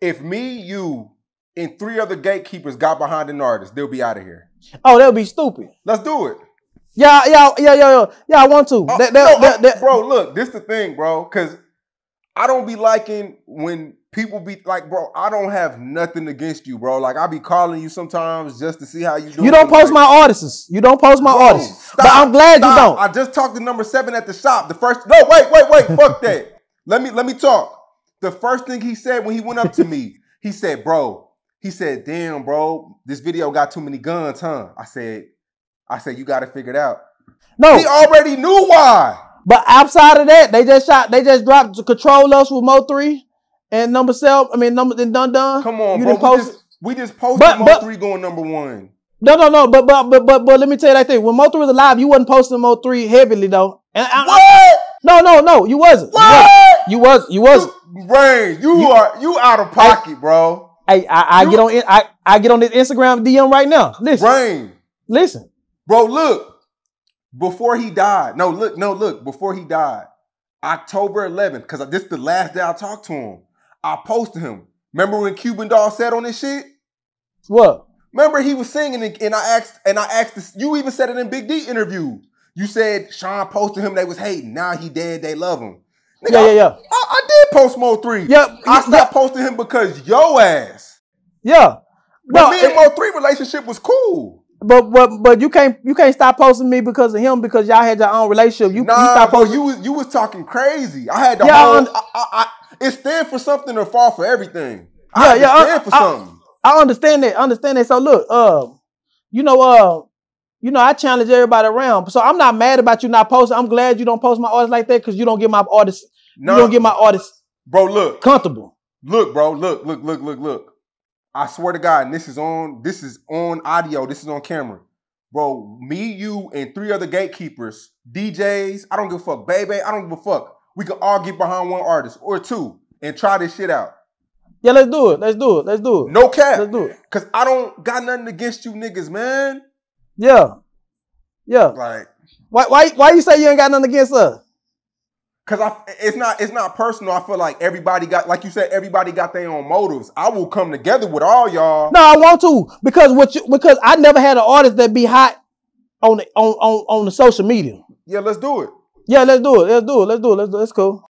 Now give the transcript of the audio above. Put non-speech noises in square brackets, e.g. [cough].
If me, you, and three other gatekeepers got behind an artist, they'll be out of here. Oh, they'll be stupid. Let's do it. Yeah, yeah, yeah, yeah, yeah. Yeah, I want to. Oh, no, bro, look, this the thing, bro, because I don't be liking when people be like, bro, I don't have nothing against you, bro. Like I be calling you sometimes just to see how you do. You don't post my artists. You don't post my bro, artists. Stop, but I'm glad stop. you don't. I just talked to number seven at the shop. The first no, wait, wait, wait, [laughs] fuck that. Let me let me talk. The first thing he said when he went up to me, he said, bro, he said, damn, bro, this video got too many guns, huh? I said, I said, you got it figured out. No. He already knew why. But outside of that, they just shot. They just dropped control us with Mo three and number self. I mean number then done done. Come on, you bro. Post, we just we just posted Mo three going number one. No, no, no. But but but but but let me tell you that thing. When Mo three was alive, you wasn't posting Mo three heavily though. And I, what? I, no, no, no. You wasn't. What? You was. You was. Rain. You, you, are you out of pocket, I, bro. Hey, I, I, I get on I, I get on this Instagram DM right now. Listen. Rain. Listen. Bro, look before he died. No, look, no, look, before he died, October 11th, because this is the last day I talked to him. I posted him. Remember when Cuban Doll said on this shit? What? Remember he was singing and, I asked and I asked this, you even said it in Big D interview. You said Sean posted him they was hating. Now he dead, they love him. Nigga, yeah, yeah, yeah. I, I did post Mo 3. Yeah, I stopped yeah. posting him because yo ass. Yeah. But no, me and Mo 3 relationship was cool. But but but you can't you can't stop posting me because of him because y'all had your own relationship. You, nah, you stop posting. you was you was talking crazy. I had the yeah, whole. I, I, I, it stand for something or fall for everything. Yeah, I yeah, stand I, for something. I, understand that. Understand that. So look, um, you know, uh, you know, I challenge everybody around. So I'm not mad about you not posting. I'm glad you don't post my artists like that because you don't get my artists. Nah, you don't get my artists. Bro, look comfortable. Look, bro, look, look, look, look, look. I swear to God, and this is on this is on audio, this is on camera. Bro, me, you, and three other gatekeepers, DJs, I don't give a fuck, baby, I don't give a fuck. We could all get behind one artist or two and try this shit out. Yeah, let's do it. Let's do it. Let's do it. No cap. Let's do it. Cause I don't got nothing against you niggas, man. Yeah. Yeah. Like why why why you say you ain't got nothing against us? Cause I, it's not, it's not personal. I feel like everybody got, like you said, everybody got their own motives. I will come together with all y'all. No, I want to because what you, because I never had an artist that be hot on the on on on the social media. Yeah, let's do it. Yeah, let's do it. Let's do it. Let's do it. Let's do it. That's cool.